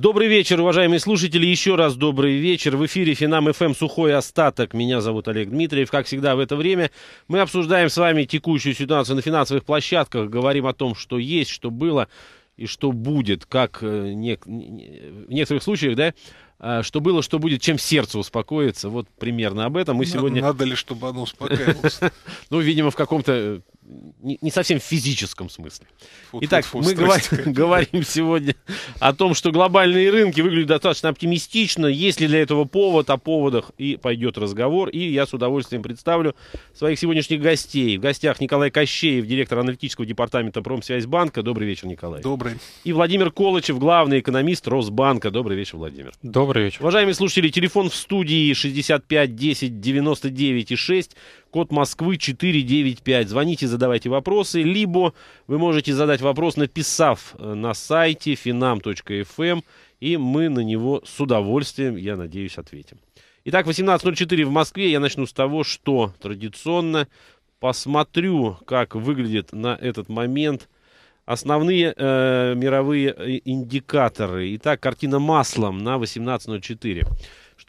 Добрый вечер, уважаемые слушатели. Еще раз добрый вечер. В эфире Финам ФМ «Сухой остаток». Меня зовут Олег Дмитриев. Как всегда в это время мы обсуждаем с вами текущую ситуацию на финансовых площадках. Говорим о том, что есть, что было и что будет. Как э, в некоторых случаях, да, э, что было, что будет, чем сердце успокоится. Вот примерно об этом мы сегодня... Надо ли, чтобы оно успокаивалось? Ну, видимо, в каком-то не, совсем в физическом смысле. Итак, мы говорим сегодня о том, что глобальные рынки выглядят достаточно оптимистично. Есть ли для этого повод? О поводах и пойдет разговор. И я с удовольствием представлю своих сегодняшних гостей. В гостях Николай Кощеев, директор аналитического департамента Промсвязьбанка. Добрый вечер, Николай. Добрый. И Владимир Колычев, главный экономист Росбанка. Добрый вечер, Владимир. Добрый вечер. Уважаемые слушатели, телефон в студии 65 10 99 6 код Москвы 495. Звоните, задавайте вопросы, либо вы можете задать вопрос, написав э, на сайте finam.fm, эм, и мы на него с удовольствием, я надеюсь, ответим. Итак, 18.04 в Москве. Я начну с того, что традиционно посмотрю, как выглядит на этот момент основные э, мировые э, индикаторы. Итак, картина маслом на 18.04.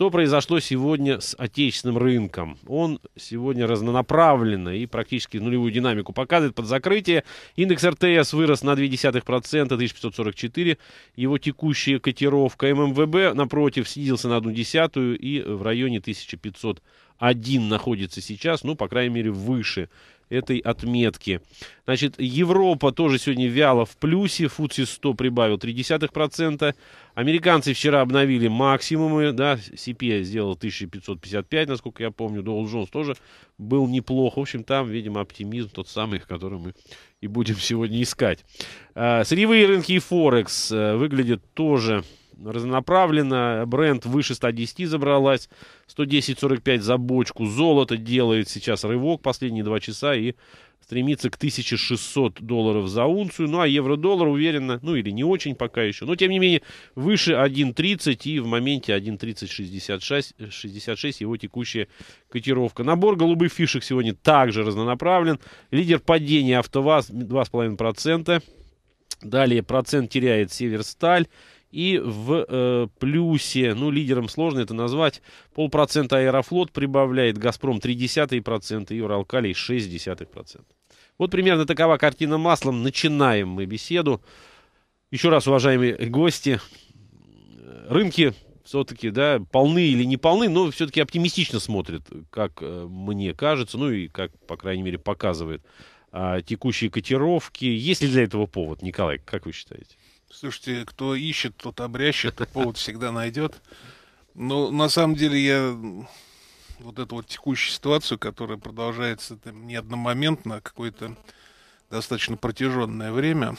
Что произошло сегодня с отечественным рынком? Он сегодня разнонаправленно и практически нулевую динамику показывает под закрытие. Индекс РТС вырос на 0,2%, 1544. Его текущая котировка ММВБ, напротив, снизился на 0,1 и в районе 1501 находится сейчас, ну, по крайней мере, выше этой отметки. Значит, Европа тоже сегодня вяло в плюсе. Фудси 100 прибавил 0,3%. Американцы вчера обновили максимумы. Да, CPI сделал 1555, насколько я помню. Доу Джонс тоже был неплох. В общем, там, видимо, оптимизм тот самый, который мы и будем сегодня искать. А, сырьевые рынки и Форекс э, выглядят тоже разнонаправленно. Бренд выше 110 забралась. 110.45 за бочку. Золото делает сейчас рывок последние два часа и стремится к 1600 долларов за унцию. Ну, а евро-доллар уверенно, ну или не очень пока еще. Но, тем не менее, выше 1.30 и в моменте 1.3066 66 его текущая котировка. Набор голубых фишек сегодня также разнонаправлен. Лидер падения АвтоВАЗ 2,5%. Далее процент теряет Северсталь и в э, плюсе, ну, лидером сложно это назвать, полпроцента Аэрофлот прибавляет, Газпром 0,3% и Уралкалий 0,6%. Вот примерно такова картина маслом. Начинаем мы беседу. Еще раз, уважаемые гости, рынки все-таки, да, полны или не полны, но все-таки оптимистично смотрят, как э, мне кажется, ну и как, по крайней мере, показывает а, текущие котировки. Есть ли для этого повод, Николай, как вы считаете? Слушайте, кто ищет, тот обрящет, повод всегда найдет. Но на самом деле я вот эту вот текущую ситуацию, которая продолжается там, не одномоментно, а какое-то достаточно протяженное время,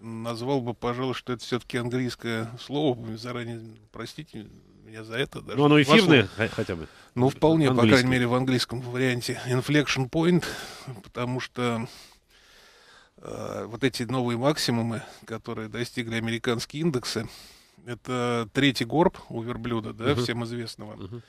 назвал бы, пожалуй, что это все-таки английское слово. Заранее простите меня за это. Даже. Но ну, оно эфирное Вошло. хотя бы? Ну, вполне, по крайней мере, в английском варианте. Inflection point, потому что Э, вот эти новые максимумы, которые достигли американские индексы, это третий горб у верблюда, да, uh-huh. всем известного. Uh-huh.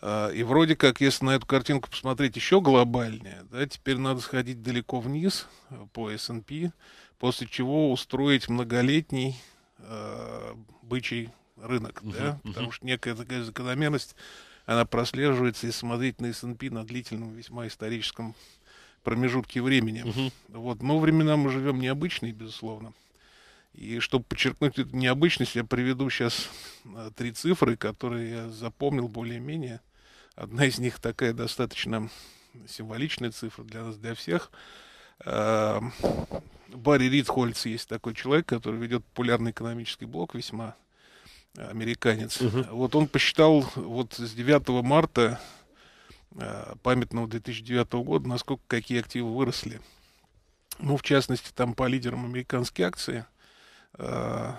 А, и вроде как, если на эту картинку посмотреть еще глобальнее, да, теперь надо сходить далеко вниз э, по S&P, после чего устроить многолетний э, бычий рынок, uh-huh. да, потому что некая такая закономерность, она прослеживается, и смотреть на S&P на длительном весьма историческом промежутки времени. Угу. Вот, но времена мы живем необычные, безусловно. И чтобы подчеркнуть эту необычность, я приведу сейчас а, три цифры, которые я запомнил более-менее. Одна из них такая достаточно символичная цифра для нас, для всех. А, Барри Ридхольц есть такой человек, который ведет популярный экономический блок, весьма а, американец. Угу. Вот он посчитал вот с 9 марта Э, памятного 2009 года, насколько какие активы выросли. Ну, в частности, там по лидерам американские акции, э,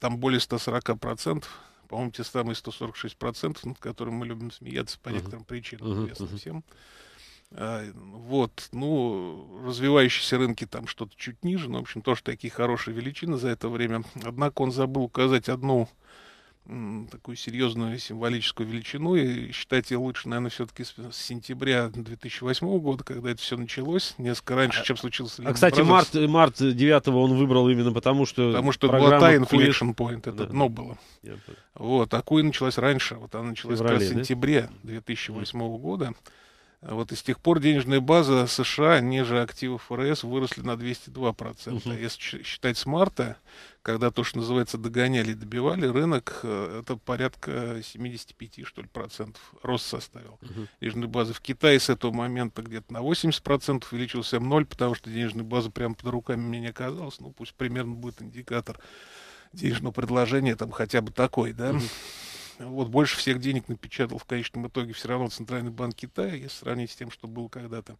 там более 140%, процентов по-моему, те самые 146%, процентов над которыми мы любим смеяться по некоторым причинам, uh-huh. известно всем. Э, вот, ну, развивающиеся рынки там что-то чуть ниже, но, в общем, тоже такие хорошие величины за это время. Однако он забыл указать одну такую серьезную символическую величину. И считать ее лучше, наверное, все-таки с, сентября 2008 года, когда это все началось, несколько раньше, а, чем случился А, кстати, март, март 9 он выбрал именно потому, что... Потому что это была та inflection point, это да. дно было. Я вот, а Куи началась раньше, вот она началась Феврале, как раз в сентябре да? 2008 -го года. А вот и с тех пор денежная база США, ниже активов ФРС, выросли на 202%. Угу. если считать с марта, когда то, что называется, догоняли добивали рынок, э, это порядка 75, что ли, процентов рост составил. Угу. Денежная база в Китае с этого момента где-то на 80 процентов увеличился М0, потому что денежная база прямо под руками мне не оказалась. Ну, пусть примерно будет индикатор денежного предложения там хотя бы такой, да. Угу. Вот больше всех денег напечатал в конечном итоге все равно Центральный банк Китая, если сравнить с тем, что было когда-то.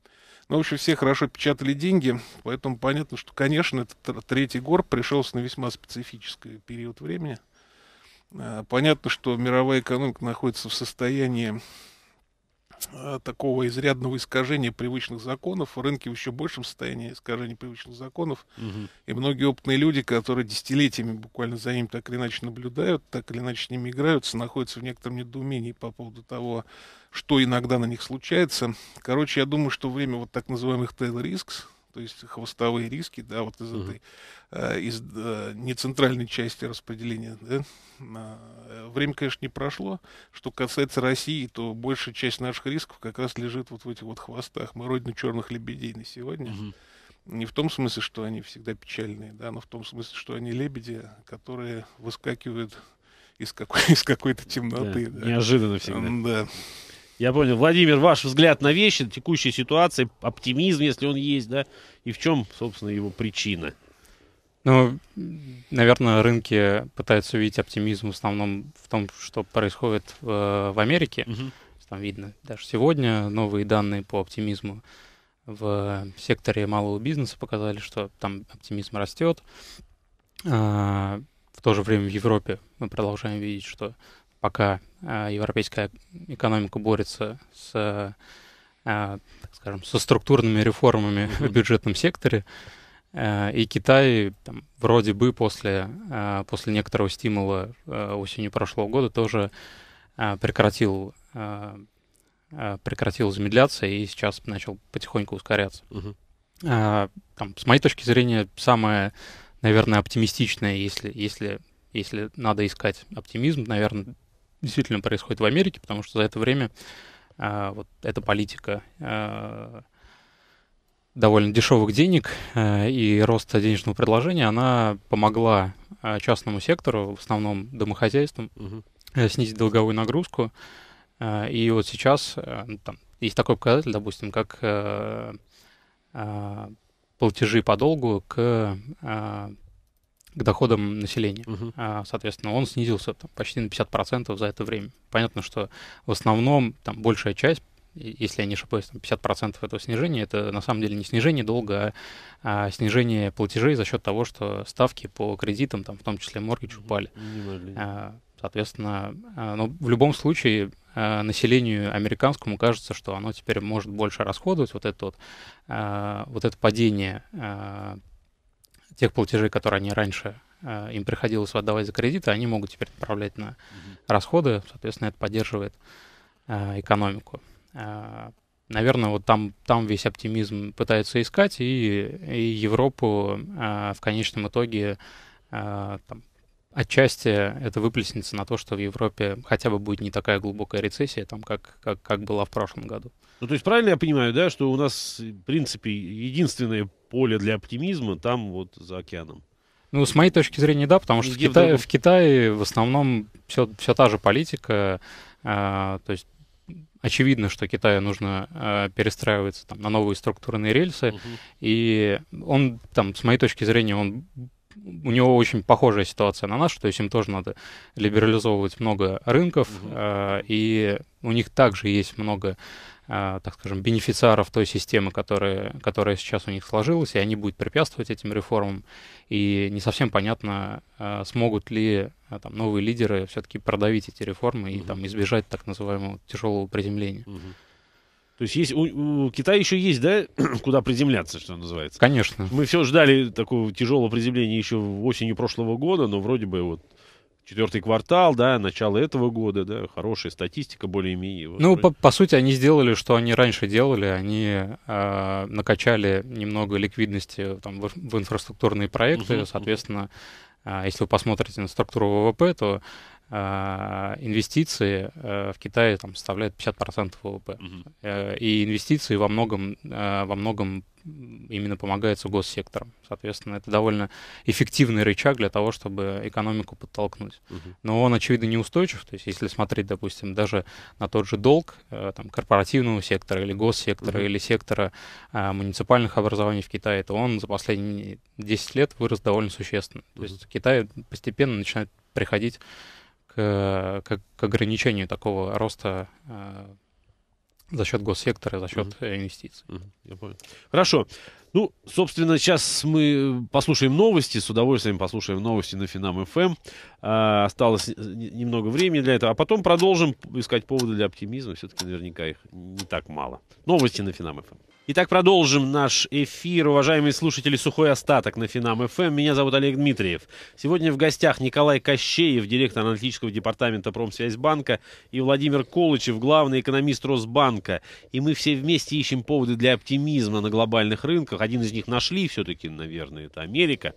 Но, ну, в общем, все хорошо печатали деньги, поэтому понятно, что, конечно, этот третий гор пришелся на весьма специфический период времени. А, понятно, что мировая экономика находится в состоянии Э, такого изрядного искажения привычных законов, рынки в еще большем состоянии искажения привычных законов, угу. и многие опытные люди, которые десятилетиями буквально за ним так или иначе наблюдают, так или иначе с ними играются, находятся в некотором недоумении по поводу того, что иногда на них случается. Короче, я думаю, что время вот так называемых tail risks, то есть хвостовые риски, да, вот из этой, э, из э, нецентральной части распределения, да. А, время, конечно, не прошло. Что касается России, то большая часть наших рисков как раз лежит вот в этих вот хвостах. Мы родина черных лебедей на сегодня. Не в том смысле, что они всегда печальные, да, но в том смысле, что они лебеди, которые выскакивают из, какой- из какой-то темноты. Да, да. Неожиданно всегда. Да. Я понял. Владимир, ваш взгляд на вещи, текущей ситуации, оптимизм, если он есть, да, и в чем, собственно, его причина? Ну, наверное, рынки пытаются увидеть оптимизм в основном в том, что происходит в, э, в Америке. Угу. Там видно даже сегодня новые данные по оптимизму в секторе малого бизнеса показали, что там оптимизм растет. А, в то же время в Европе мы продолжаем видеть, что пока а, европейская экономика борется с, а, скажем, со структурными реформами в бюджетном секторе, а, и Китай там, вроде бы после, после некоторого стимула осенью прошлого года тоже прекратил, прекратил замедляться и сейчас начал потихоньку ускоряться. Угу. Там, с моей точки зрения, самое, наверное, оптимистичное, если, если, если надо искать оптимизм, наверное, действительно происходит в Америке, потому что за это время э, вот эта политика э, довольно дешевых денег э, и роста денежного предложения, она помогла э, частному сектору, в основном домохозяйствам, угу. э, снизить долговую нагрузку. Э, и вот сейчас э, ну, там, есть такой показатель, допустим, как э, э, платежи по долгу к э, к доходам населения. Угу. uh Соответственно, он снизился там, почти на 50% за это время. Понятно, что в основном там большая часть если я не ошибаюсь, там 50% этого снижения, это на самом деле не снижение долга, а, а снижение платежей за счет того, что ставки по кредитам, там, в том числе моргидж, упали. А, соответственно, а, но в любом случае населению американскому кажется, что оно теперь может больше расходовать, вот это, вот, вот это падение тех платежей, которые они раньше э, им приходилось отдавать за кредиты, они могут теперь отправлять на расходы, соответственно, это поддерживает э, экономику. Э, Наверное, вот там, там весь оптимизм пытаются искать, и, и Европу в конечном итоге там, отчасти это выплеснется на то, что в Европе хотя бы будет не такая глубокая рецессия, там, как, как, как была в прошлом году. Ну, то есть правильно я понимаю, да, что у нас, в принципе, единственное поле для оптимизма там вот за океаном? Ну, с моей точки зрения, да, потому ну, что в Китае, в Китае в основном все, все та же политика, э, то есть очевидно, что Китаю нужно э, перестраиваться там, на новые структурные рельсы, угу. и он там, с моей точки зрения, он у него очень похожая ситуация на нашу, то есть им тоже надо либерализовывать много рынков, угу. э, и у них также есть много а, так скажем, бенефициаров той системы, которая, которая сейчас у них сложилась, и они будут препятствовать этим реформам. И не совсем понятно, а, смогут ли а, там, новые лидеры все-таки продавить эти реформы и угу. там, избежать так называемого тяжелого приземления. Угу. То есть есть, у, у Китая еще есть, да, куда приземляться, что называется? Конечно. Мы все ждали такого тяжелого приземления еще осенью прошлого года, но вроде бы вот четвертый квартал, да, начало этого года, да, хорошая статистика более-менее. Ну, по, по сути, они сделали, что они раньше делали, они э, накачали немного ликвидности там, в, в инфраструктурные проекты, угу, соответственно, угу. Э, если вы посмотрите на структуру ВВП, то а, инвестиции э, в Китае там, составляют 50% ВВП. uh И инвестиции во многом, э, во многом именно помогаются госсектором. Соответственно, это довольно эффективный рычаг для того, чтобы экономику подтолкнуть. uh Но он, очевидно, неустойчив. То есть, если смотреть, допустим, даже на тот же долг там, корпоративного сектора или госсектора uh или сектора а, муниципальных образований в Китае, то он за последние 10 лет вырос довольно существенно. Uh-huh. То есть Китай постепенно начинает приходить Э, к, к, ограничению такого роста э, за счет госсектора, за счет mm-hmm. инвестиций. Mm-hmm. Я понял. Хорошо. Ну, собственно, сейчас мы э, послушаем новости, с удовольствием послушаем новости на Финам ФМ. Эм. А, осталось немного времени для этого, а потом продолжим искать поводы для оптимизма. Все-таки наверняка их не так мало. Новости на Финам ФМ. Итак, продолжим наш эфир. Уважаемые слушатели, сухой остаток на Финам ФМ. Эм. Меня зовут Олег Дмитриев. Сегодня в гостях Николай Кощеев, директор аналитического департамента Промсвязьбанка, и Владимир Колычев, главный экономист Росбанка. И мы все вместе ищем поводы для оптимизма на глобальных рынках. Один из них нашли все-таки, наверное, это Америка.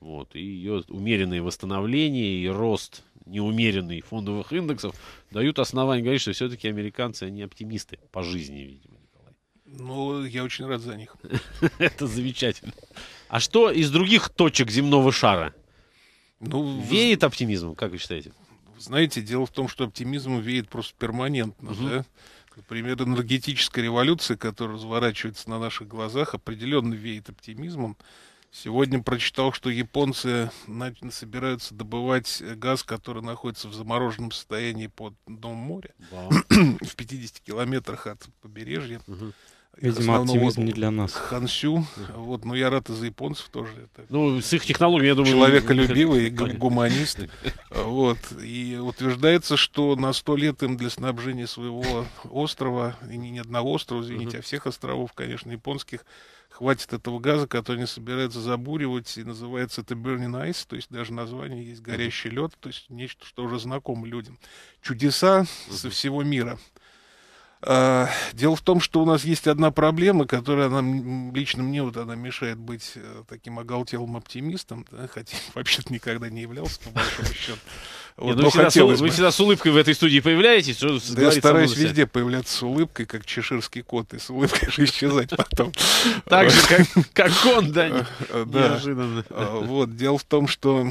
Вот, и ее умеренное восстановление и рост неумеренный фондовых индексов дают основания говорить, что все-таки американцы, они оптимисты по жизни, видимо. Ну, я очень рад за них. Это замечательно. А что из других точек земного шара? Ну, веет оптимизмом, как вы считаете? Знаете, дело в том, что оптимизм веет просто перманентно, угу. да? Например, энергетическая революция, которая разворачивается на наших глазах, определенно веет оптимизмом. Сегодня прочитал, что японцы собираются добывать газ, который находится в замороженном состоянии под дном моря, Вау. в 50 километрах от побережья. Угу. Видимо, оптимизм не для нас. Хансю. Вот, но ну, я рад и за японцев тоже. Это ну, с их технологией, я думаю... Человеколюбивые, гуманисты. Вот. И утверждается, что на сто лет им для снабжения своего острова, и не одного острова, извините, а всех островов, конечно, японских, хватит этого газа, который они собираются забуривать, и называется это Burning Ice, то есть даже название есть горящий лед, то есть нечто, что уже знакомо людям. Чудеса со всего мира. А, дело в том, что у нас есть одна проблема, которая нам, лично мне, вот она мешает быть э, таким оголтелым оптимистом, да, хотя вообще-то никогда не являлся, по большому счету. Вот, Нет, ну, всегда с, Вы всегда с улыбкой в этой студии появляетесь? Что да я стараюсь везде появляться с улыбкой, как чеширский кот, и с улыбкой же исчезать потом. Так же, как, как он, да, неожиданно. А, вот, дело в том, что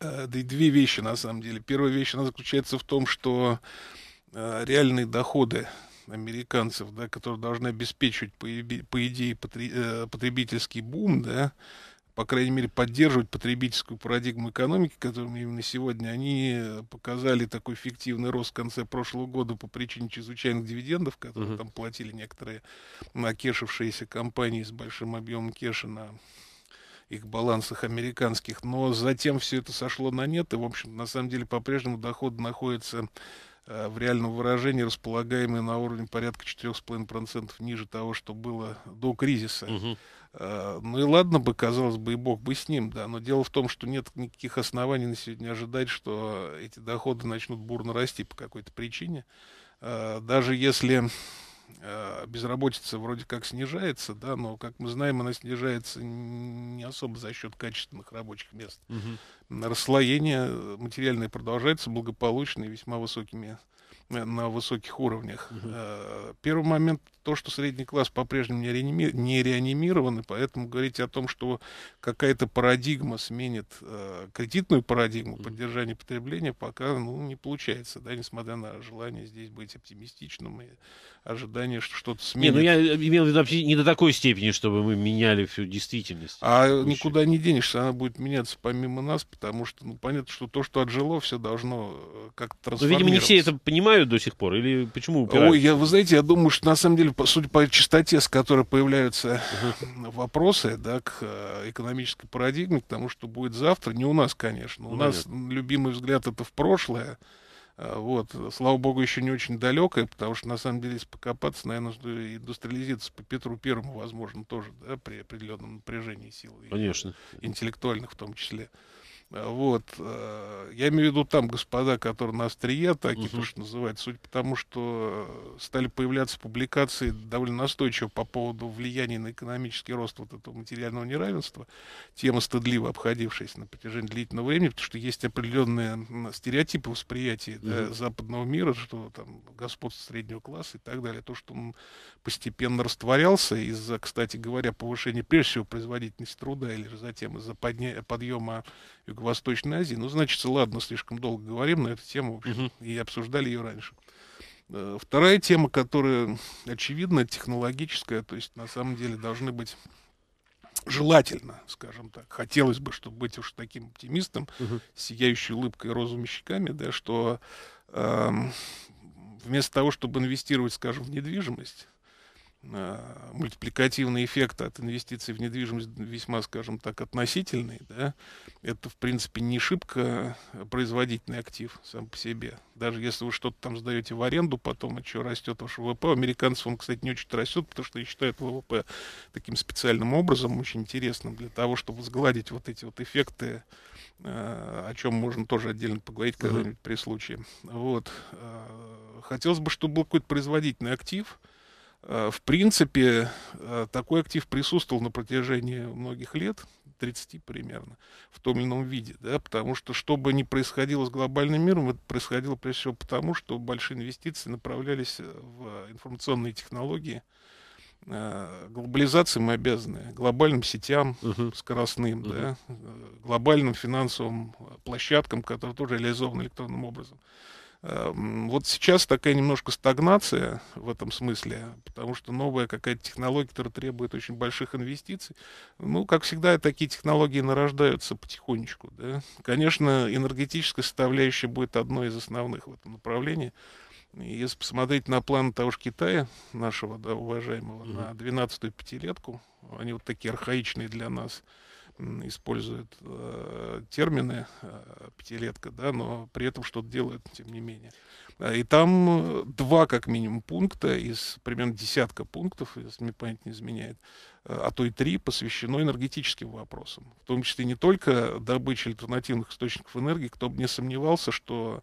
э, две вещи, на самом деле. Первая вещь, она заключается в том, что Э, реальные доходы американцев, да, которые должны обеспечивать, по, по идее, э, потребительский бум, да, по крайней мере, поддерживать потребительскую парадигму экономики, которым именно сегодня они показали такой фиктивный рост в конце прошлого года по причине чрезвычайных дивидендов, которые uh-huh. там платили некоторые накешившиеся компании с большим объемом кеша на их балансах американских. Но затем все это сошло на нет, и, в общем, на самом деле, по-прежнему доходы находятся Э, в реальном выражении располагаемые на уровне порядка 4,5% ниже того, что было до кризиса. Угу. Ну и ладно бы, казалось бы, и бог бы с ним, да, но дело в том, что нет никаких оснований на сегодня ожидать, что эти доходы начнут бурно расти по какой-то причине. Э, даже если а, безработица вроде как снижается, да, но, как мы знаем, она снижается не особо за счет качественных рабочих мест. Угу. Расслоение э, материальное продолжается благополучно и весьма высокими э, на высоких уровнях. Угу. Первый момент то, что средний класс по-прежнему не, реаними... не реанимирован, и поэтому говорить о том, что какая-то парадигма сменит э, кредитную парадигму поддержания потребления, пока ну, не получается, да, несмотря на желание здесь быть оптимистичным и ожидание, что что-то сменит. Не, ну я э, имел в виду не до такой степени, чтобы мы меняли всю действительность. А никуда не денешься, она будет меняться помимо нас, потому что, ну, понятно, что то, что отжило, все должно э, как-то трансформироваться. Ну, Но, видимо, не все это понимают до сих пор, или почему упираются? Ой, я, вы знаете, я думаю, что на самом деле судя по, судя по частоте, с которой появляются uh-huh. вопросы да, к э, экономической парадигме, к тому, что будет завтра, не у нас, конечно. У ну, нас нет. любимый взгляд это в прошлое. Э, вот, слава богу, еще не очень далекое, потому что, на самом деле, если покопаться, наверное, индустриализироваться по Петру Первому, возможно, тоже, да, при определенном напряжении сил. Конечно. Интеллектуальных в том числе. А, вот. А, я имею в виду там господа, которые на острие атаки, угу. то, что называется, судя по тому, что стали появляться публикации довольно настойчиво по поводу влияния на экономический рост вот этого материального неравенства, тема стыдливо обходившаяся на протяжении длительного времени, потому что есть определенные стереотипы восприятия угу. да, западного мира, что там господство среднего класса и так далее, то, что он постепенно растворялся из-за, кстати говоря, повышения, прежде всего, производительности труда или же затем из-за подъема Восточной Азии. Ну, значит, ладно, слишком долго говорим на эту тему, в общем, угу. и обсуждали ее раньше. Э, вторая тема, которая очевидно технологическая, то есть на самом деле должны быть желательно, скажем так, хотелось бы, чтобы быть уж таким оптимистом, угу. сияющей улыбкой, розовыми щеками, да, что э, вместо того, чтобы инвестировать, скажем, в недвижимость, Э, мультипликативный эффект от инвестиций в недвижимость весьма, скажем так, относительный, да, это, в принципе, не шибко производительный актив сам по себе. Даже если вы что-то там сдаете в аренду, потом еще растет ваш ВВП. У американцев он, кстати, не очень растет, потому что они считают ВВП таким специальным образом, очень интересным, для того, чтобы сгладить вот эти вот эффекты, э, о чем можно тоже отдельно поговорить когда-нибудь при случае. Вот. Э, хотелось бы, чтобы был какой-то производительный актив, Э, в принципе, э, такой актив присутствовал на протяжении многих лет, 30 примерно, в том или ином виде, да, потому что, что бы ни происходило с глобальным миром, это происходило прежде всего потому, что большие инвестиции направлялись э, в информационные технологии, глобализации мы обязаны глобальным сетям uh-huh. скоростным, uh-huh. Да, глобальным финансовым площадкам, которые тоже реализованы электронным образом. Эм, вот сейчас такая немножко стагнация в этом смысле, потому что новая какая-то технология, которая требует очень больших инвестиций. Ну, как всегда, такие технологии нарождаются потихонечку. Да? Конечно, энергетическая составляющая будет одной из основных в этом направлении. Если посмотреть на план того же Китая, нашего да, уважаемого, mm-hmm. на 12-ю пятилетку, они вот такие архаичные для нас, использует э, термины э, пятилетка, да, но при этом что-то делает, тем не менее. Э, и там э, два, как минимум, пункта из примерно десятка пунктов, если мне память не изменяет, э, а то и три, посвящено энергетическим вопросам. В том числе не только добыче альтернативных источников энергии, кто бы не сомневался, что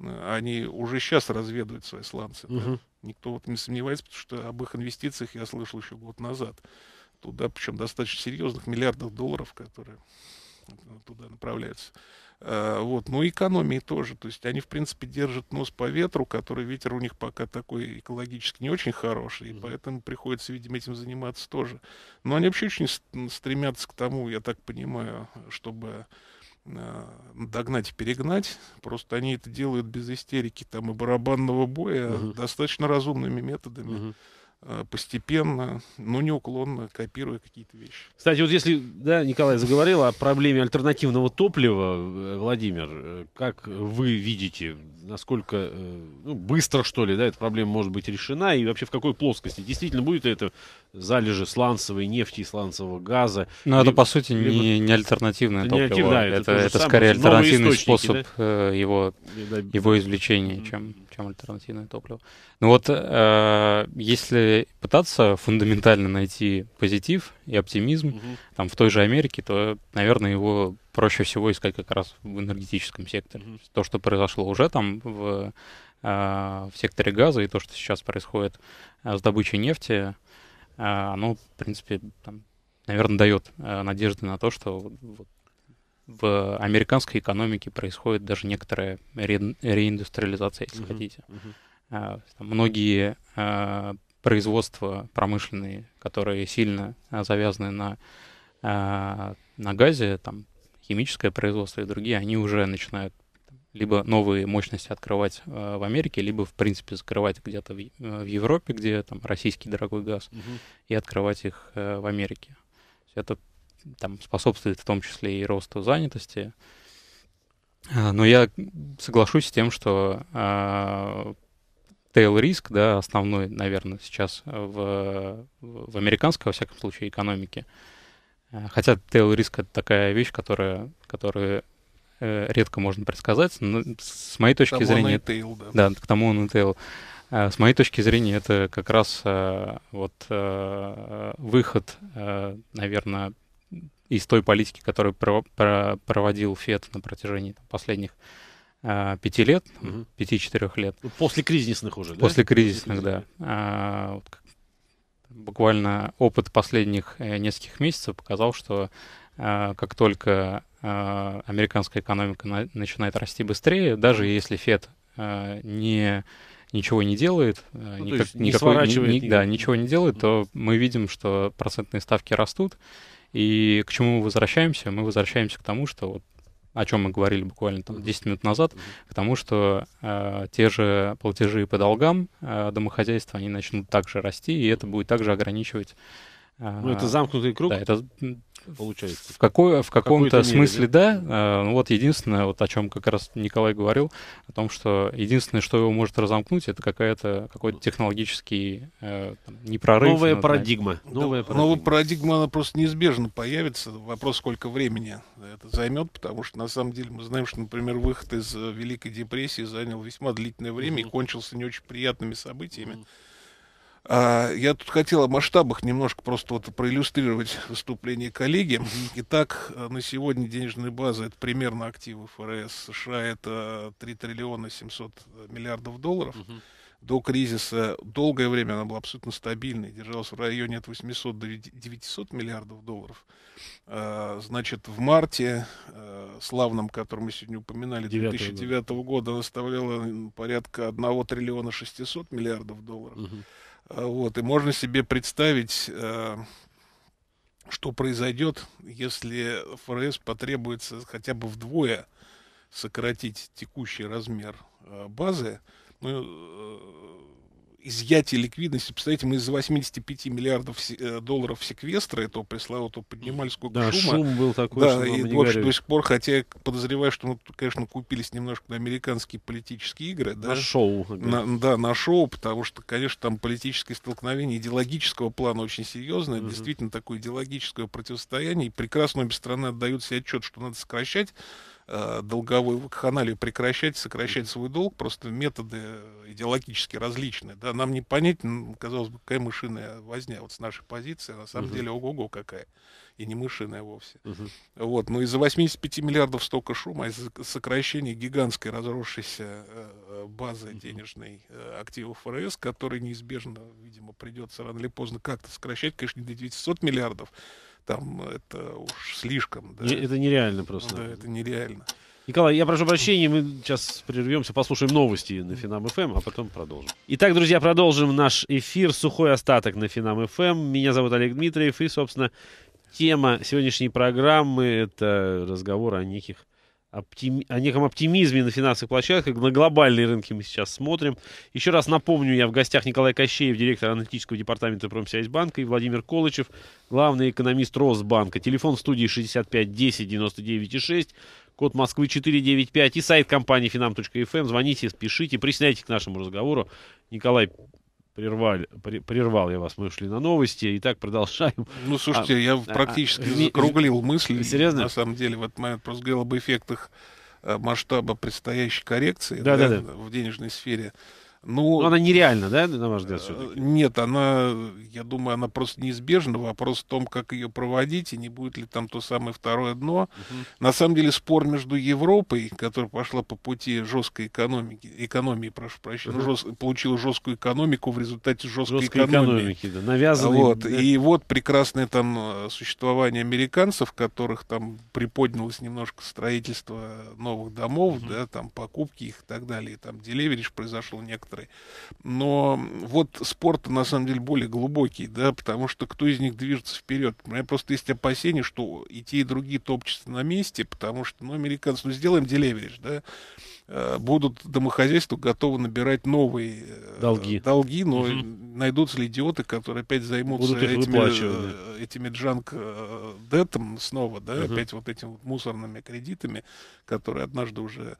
они уже сейчас разведывают свои сланцы. Угу. Да? Никто вот не сомневается, потому что об их инвестициях я слышал еще год назад туда, причем достаточно серьезных, миллиардов долларов, которые туда направляются. А, вот. Ну и экономии тоже. То есть они, в принципе, держат нос по ветру, который ветер у них пока такой экологически не очень хороший, и поэтому приходится, видимо, этим заниматься тоже. Но они вообще очень стремятся к тому, я так понимаю, чтобы а, догнать и перегнать. Просто они это делают без истерики там и барабанного боя, угу. достаточно разумными методами. Угу. Э, постепенно, но неуклонно копируя какие-то вещи. Кстати, вот если, да, Николай заговорил о проблеме альтернативного топлива, э, Владимир, э, как вы видите, насколько ну, быстро, что ли, да, эта проблема может быть решена и вообще в какой плоскости? Действительно, будет ли это залежи сланцевой нефти и сланцевого газа? Ну, это, по сути, либо... не, не альтернативное топливо. Альтернатив, да, это, это, это скорее альтернативный способ да? его, его извлечения, чем, чем альтернативное топливо. Ну вот, э, если пытаться фундаментально найти позитив и оптимизм угу. там, в той же Америке, то, наверное, его проще всего искать как раз в энергетическом секторе. Угу. То, что произошло уже там в, а, в секторе газа и то, что сейчас происходит а, с добычей нефти, а, оно, в принципе, там, наверное, дает надежды на то, что в американской экономике происходит даже некоторая ре- реиндустриализация, если uh хотите. uh Многие производства промышленные, которые сильно а, завязаны на, а, на газе, там, химическое производство и другие, они уже начинают либо новые мощности открывать а, в Америке, либо, в принципе, закрывать где-то в, Европе, где там российский дорогой газ, угу. и открывать их в Америке. Это там способствует в том числе и росту занятости. Но я соглашусь с тем, что tail риск, да, основной, наверное, сейчас э, в, в американской, во всяком случае, экономике. Э, хотя tail риск это такая вещь, которая, которая э, редко можно предсказать, но с моей точки тому зрения... Он tail, да. да, к тому он и tail. С моей точки зрения, это как раз вот выход, наверное, из той политики, которую проводил ФЕД на протяжении последних а, пяти лет, пяти-четырех лет. Ну, после кризисных уже, да? После кризисных, да. А, буквально опыт последних э, нескольких месяцев показал, что а, как только американская экономика начинает расти быстрее, даже если ФЕД не ничего не делает, ну, никак, не никакой, ни, ни, да, ничего не делает, то мы видим, что процентные ставки растут. И к чему мы возвращаемся? Мы возвращаемся к тому, что вот о чем мы говорили буквально там 10 минут назад, к тому, что э, те же платежи по долгам э, домохозяйства, они начнут также расти, и это будет также ограничивать ну, это замкнутый круг. Да, это получается. В, какой, в каком-то смысле, мере, да. да. Э, ну, вот единственное, вот о чем как раз Николай говорил, о том, что единственное, что его может разомкнуть, это какая-то, какой-то технологический э, там, не Новая но, ну, парадигма. Да, новая ну, парадигма. Новая парадигма, она просто неизбежно появится. Вопрос, сколько времени это займет, потому что, на самом деле, мы знаем, что, например, выход из э, Великой депрессии занял весьма длительное время mm-hmm. и кончился не очень приятными событиями. Mm-hmm а, я тут хотел о масштабах немножко просто вот проиллюстрировать выступление коллеги. Итак, э, на сегодня денежная база это примерно активы ФРС США, это 3 триллиона 700 миллиардов долларов. Угу. До кризиса долгое время она была абсолютно стабильной, держалась в районе от 800 до 900 миллиардов долларов. А, значит, в марте, э, славном, который мы сегодня упоминали, 2009 года, она составляла порядка 1 триллиона 600 миллиардов долларов. Угу. А, вот, и можно себе представить, э, что произойдет, если ФРС потребуется хотя бы вдвое сократить текущий размер э, базы. Ну, э, изъятие ликвидности, представляете, мы из 85 миллиардов э, долларов секвестра этого прислали, то поднимали сколько да, шума. шум был такой, да, что и, в общем, до сих пор, хотя я подозреваю, что мы, конечно, купились немножко на американские политические игры. На шоу. На, да, на шоу, потому что, конечно, там политическое столкновение идеологического плана очень серьезное, угу. действительно такое идеологическое противостояние, и прекрасно обе страны отдают себе отчет, что надо сокращать э, долговой вакханалию прекращать, сокращать свой долг, просто методы э, идеологически различные. Да? Нам не понять, казалось бы, какая мышиная возня вот с нашей позиции, на самом угу. деле ого-го какая. И не мышиная вовсе. Угу. Вот. Но из-за 85 миллиардов столько шума, из-за сокращения гигантской разросшейся э, базы денежной э, активов ФРС, который неизбежно, видимо, придется рано или поздно как-то сокращать, конечно, не до 900 миллиардов, там это уж слишком. Да. Это нереально просто. Да, это нереально. Николай, я прошу прощения, мы сейчас прервемся, послушаем новости на Финам ФМ, эм, а потом продолжим. Итак, друзья, продолжим наш эфир «Сухой остаток» на Финам ФМ. Эм. Меня зовут Олег Дмитриев, и, собственно, тема сегодняшней программы — это разговор о неких оптим... о неком оптимизме на финансовых площадках. На глобальные рынки мы сейчас смотрим. Еще раз напомню, я в гостях Николай Кощеев, директор аналитического департамента Промсвязьбанка, и Владимир Колычев, главный экономист Росбанка. Телефон в студии 65 10 99 6, код Москвы 495 и сайт компании finam.fm. Эм. Звоните, пишите, присоединяйтесь к нашему разговору. Николай, прервали, прервал я вас, мы ушли на новости, и так продолжаем. Ну, слушайте, а, я а, практически а, закруглил мысли. Серьезно? На самом деле, в этот момент просто говорил об эффектах э, масштаба предстоящей коррекции да, да, да. в денежной сфере. Ну, Но она нереальна, да, на ваш взгляд? Э, Все-таки? Нет, она, я думаю, она просто неизбежна. Вопрос в том, как ее проводить и не будет ли там то самое второе дно. Угу. На самом деле спор между Европой, которая пошла по пути жесткой экономики, экономии, прошу прощения, угу. Ну, жест, получила жесткую экономику в результате жесткой, жесткой экономии. экономики, да, навязанной. Вот, да. И вот прекрасное там э, существование американцев, которых там приподнялось немножко строительство новых домов, угу. да, там покупки их и так далее. там Делеверидж произошел некоторые факторы. Но вот спорт на самом деле более глубокий, да, потому что кто из них движется вперед? У меня просто есть опасение, что и те, и другие топчатся на месте, потому что, ну, американцы, ну, сделаем делеверидж, да, э, будут домохозяйства готовы набирать новые э, долги, долги но угу. найдутся ли идиоты, которые опять займутся будут этими, э, этими джанк-детом снова, да, угу. опять вот этими мусорными кредитами, которые однажды уже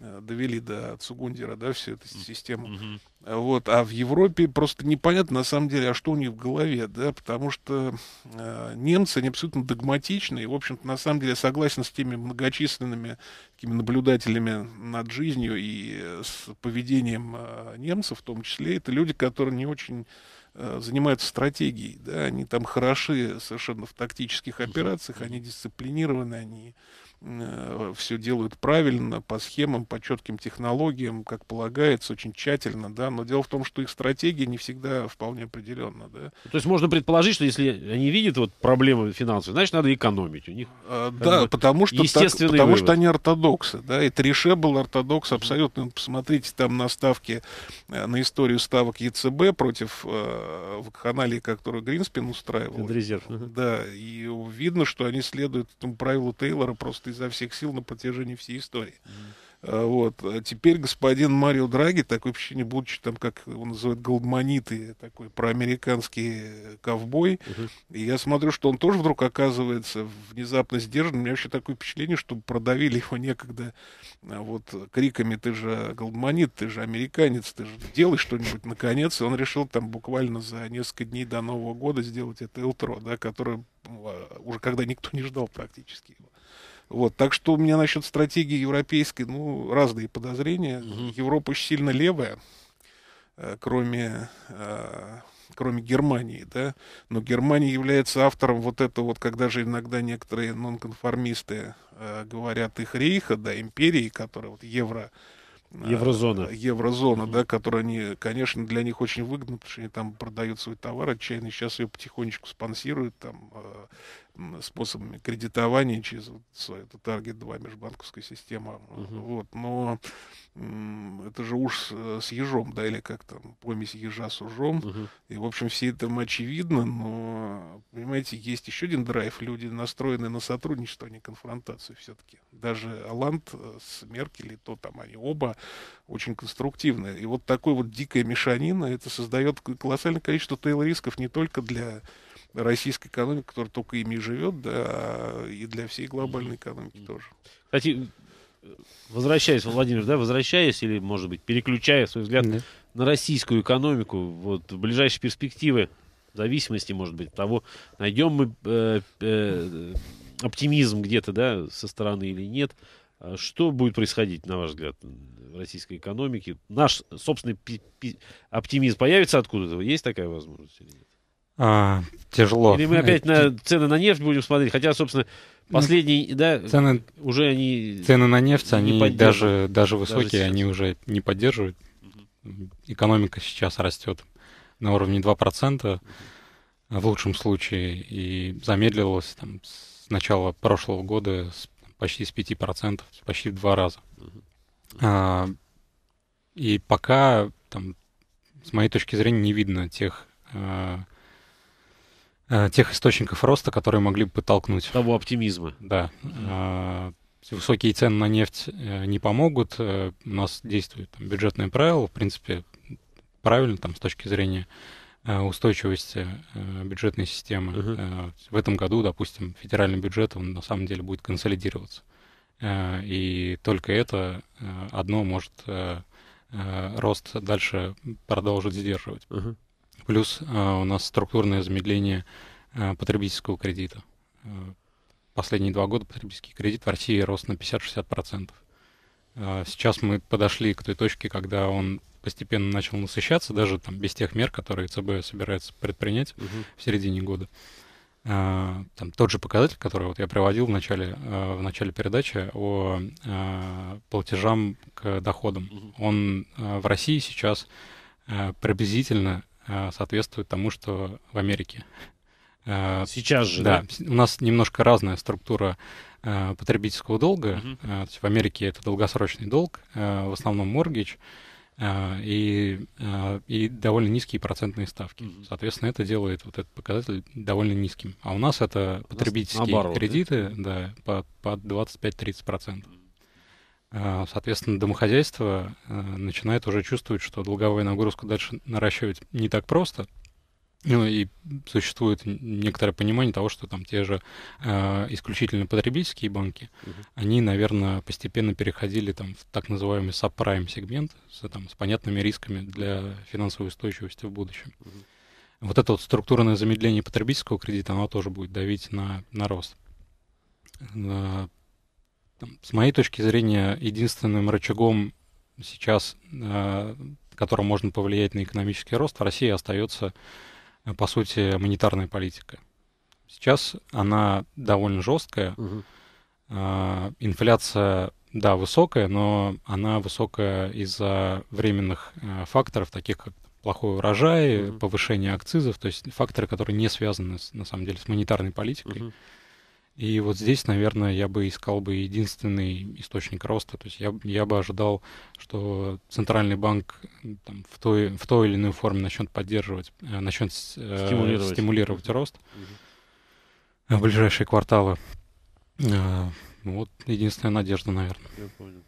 Э, довели до Цугундера, да, всю эту систему. Mm-hmm. Вот, а в Европе просто непонятно, на самом деле, а что у них в голове, да, потому что э, немцы, они абсолютно догматичны, и, в общем-то, на самом деле, согласен с теми многочисленными такими наблюдателями над жизнью и э, с поведением э, немцев, в том числе, это люди, которые не очень э, занимаются стратегией, да, они там хороши совершенно в тактических операциях, они дисциплинированы, они Э, все делают правильно, по схемам, по четким технологиям, как полагается, очень тщательно, да, но дело в том, что их стратегия не всегда вполне определенна, да. То есть можно предположить, что если они видят вот проблемы финансовые, значит, надо экономить у них. А, да, бы, потому что так, потому что они ортодоксы, да, и Трише был ортодокс абсолютно. Посмотрите там на ставки, э, на историю ставок ЕЦБ против э, вакханалии, которую Гринспен устраивал. резерв. Да, и видно, что они следуют этому правилу Тейлора просто изо всех сил на протяжении всей истории. Mm. Вот. А теперь господин Марио Драги, такое ощущение, будучи там, как его называют, голдманиты, такой проамериканский э, ковбой, uh-huh. и я смотрю, что он тоже вдруг оказывается внезапно сдержан. У меня вообще такое впечатление, что продавили его некогда а, вот криками «ты же голдманит, ты же американец, ты же делай что-нибудь наконец». И он решил там буквально за несколько дней до Нового года сделать это Элтро, да, которое а, уже когда никто не ждал практически его. Вот, так что у меня насчет стратегии европейской, ну, разные подозрения. Угу. Европа очень сильно левая, э, кроме э, кроме Германии, да, но Германия является автором вот этого вот, когда же иногда некоторые нонконформисты э, говорят их рейха, да, империи, которая вот евро, Еврозона. Еврозона, mm-hmm. да, которая, они, конечно, для них очень выгодна, потому что они там продают свой товар отчаянно, сейчас ее потихонечку спонсируют, там, способами кредитования через свою эту таргет 2 межбанковскую систему. Угу. Вот, но это же уж э, с ежом, да, или как там, помесь ежа с ужом. Угу. И, в общем, все это очевидно, но, понимаете, есть еще один драйв. Люди настроены на сотрудничество, а не конфронтацию все-таки. Даже Аланд э, с Меркель и то там, они оба очень конструктивные И вот такой вот дикая мешанина, это создает колоссальное количество тейл-рисков не только для российской экономики, которая только ими живет, да, и для всей глобальной экономики тоже. Кстати, возвращаясь, Владимир, да, возвращаясь или, может быть, переключая свой взгляд да. на российскую экономику, вот в ближайшие перспективы, в зависимости, может быть, того, найдем мы э, э, оптимизм где-то, да, со стороны или нет, а что будет происходить, на ваш взгляд, в российской экономике? Наш собственный оптимизм появится откуда-то? Есть такая возможность или нет? А, тяжело. Или мы опять на цены на нефть будем смотреть, хотя, собственно, последние, ну, да, цены, уже они... Цены на нефть, они даже, даже высокие, даже они уже не поддерживают. Экономика сейчас растет на уровне 2%, в лучшем случае, и замедлилась там с начала прошлого года с, почти с 5%, почти в два раза. А, и пока, там, с моей точки зрения, не видно тех а, Э, тех источников роста, которые могли бы подтолкнуть. Того оптимизма. Да. Mm-hmm. Высокие цены на нефть э, не помогут. Э, у нас действует там, бюджетное правило, в принципе, правильно там с точки зрения устойчивости бюджетной системы. Uh-huh. В этом году, допустим, федеральный бюджет, он на самом деле будет консолидироваться. И только это одно может рост дальше продолжить сдерживать. Uh-huh. Плюс э, у нас структурное замедление э, потребительского кредита. Э, последние два года потребительский кредит в России рос на 50-60%. Сейчас мы подошли к той точке, когда он постепенно начал насыщаться, даже там без тех мер, которые ЦБ собирается предпринять угу. в середине года. А, там тот же показатель, который вот я приводил в начале, а, в начале передачи о а, платежам к доходам, угу. он в России сейчас приблизительно Э, соответствует тому, что в Америке. Э, Сейчас же, да? да? У нас немножко разная структура э, потребительского долга. Угу. То есть в Америке это долгосрочный долг, в основном моргидж, и, и довольно низкие процентные ставки. Угу. Соответственно, это делает вот этот показатель довольно низким. А у нас это потребительские нас наоборот, кредиты да? Да, по, по 25-30%. Угу. А, соответственно, домохозяйство э, начинает уже чувствовать, что долговую нагрузку дальше наращивать не так просто. Ну и существует некоторое понимание того, что там те же э, исключительно потребительские банки, Uh -huh. они, наверное, постепенно переходили там в так называемый subprime сегмент с, там, с понятными рисками для финансовой устойчивости в будущем. Uh -huh. Вот это вот структурное замедление потребительского кредита, оно тоже будет давить на, на рост. Э, с моей точки зрения, единственным рычагом сейчас, э, которым можно повлиять на экономический рост в России, остается, э, по сути, монетарная политика. Сейчас она довольно жесткая. Угу. Инфляция, да, высокая, но она высокая из-за временных факторов, таких как плохой урожай, угу. повышение акцизов, то есть факторы, которые не связаны, с, на самом деле, с монетарной политикой. Угу. И вот здесь, наверное, я бы искал бы единственный источник роста. То есть я, я бы ожидал, что центральный банк там, в, той, в той или иной форме начнет поддерживать, э, начнет э, стимулировать, стимулировать рост угу. в ближайшие кварталы. Ну вот единственная надежда, наверное. Я понял.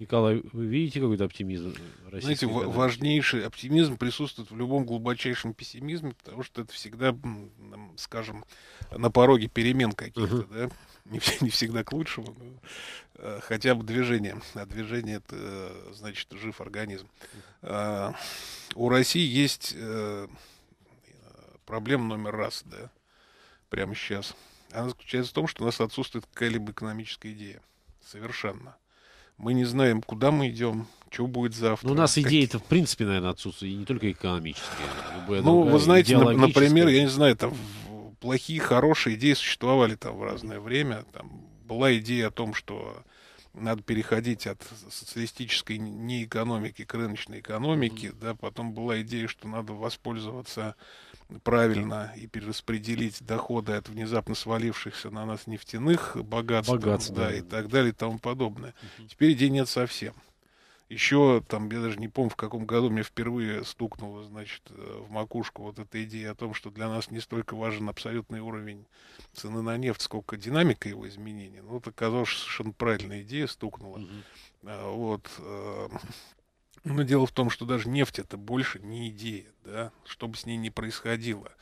Николай, вы видите какой-то оптимизм? России? Знаете, экономики? важнейший оптимизм присутствует в любом глубочайшем пессимизме, потому что это всегда, скажем, на пороге перемен каких-то, uh-huh. да? Не, не всегда к лучшему, но э, хотя бы движение. А движение это э, значит жив организм. А, у России есть э, проблема номер раз, да, прямо сейчас. Она заключается в том, что у нас отсутствует какая-либо экономическая идея. Совершенно. Мы не знаем, куда мы идем, что будет завтра. Ну, у нас идеи-то, в принципе, наверное, отсутствуют, и не только экономические. А Любая ну, другая, вы знаете, например, я не знаю, там плохие, хорошие идеи существовали там в разное время. Там была идея о том, что надо переходить от социалистической неэкономики к рыночной экономике, mm-hmm. да, потом была идея, что надо воспользоваться правильно и перераспределить доходы от внезапно свалившихся на нас нефтяных богатств, богатств да, да, и так далее и тому подобное. Угу. Теперь идей нет совсем. Еще там, я даже не помню, в каком году мне впервые стукнуло, значит, э, в макушку вот эта идея о том, что для нас не столько важен абсолютный уровень цены на нефть, сколько динамика его изменения. Ну, это оказалось совершенно правильная идея, стукнула. Угу. Вот. Э, но ну, дело в том, что даже нефть это больше не идея, да, что бы с ней ни происходило.